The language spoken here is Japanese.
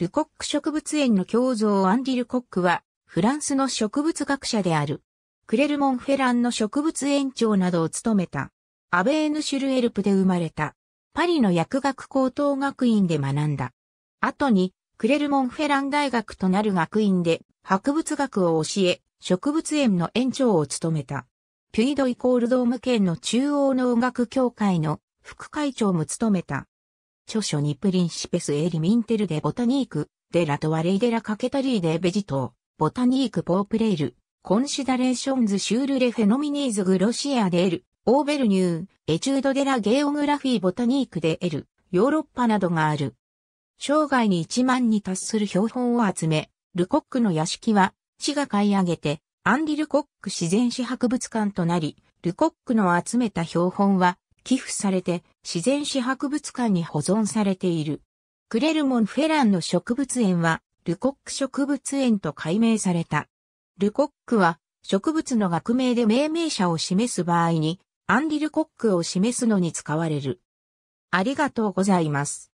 ルコック植物園の教蔵アンディ・ルコックは、フランスの植物学者である。クレルモン・フェランの植物園長などを務めた。アベーヌ・シュルエルプで生まれた。パリの薬学高等学院で学んだ。後に、クレルモン・フェラン大学となる学院で、博物学を教え、植物園の園長を務めた。ピュイドイコールドーム県の中央農学協会の副会長も務めた。著書にプリンシペスエリミンテルでボタニーク、デラトワレイデラカケタリーでベジトー、ボタニークポープレイル、コンシダレーションズシュールレフェノミニーズグロシアでエル、オーベルニュー、エチュードデラゲオグラフィーボタニークでエル、ヨーロッパなどがある。生涯に1万に達する標本を集め、ルコックの屋敷は、市が買い上げて、アンリ・ルコック自然史博物館となり、ルコックの集めた標本は、寄付されて自然史博物館に保存されている。クレルモンフェランの植物園はルコック植物園と改名された。ルコックは植物の学名で命名者を示す場合にアンリルコックを示すのに使われる。ありがとうございます。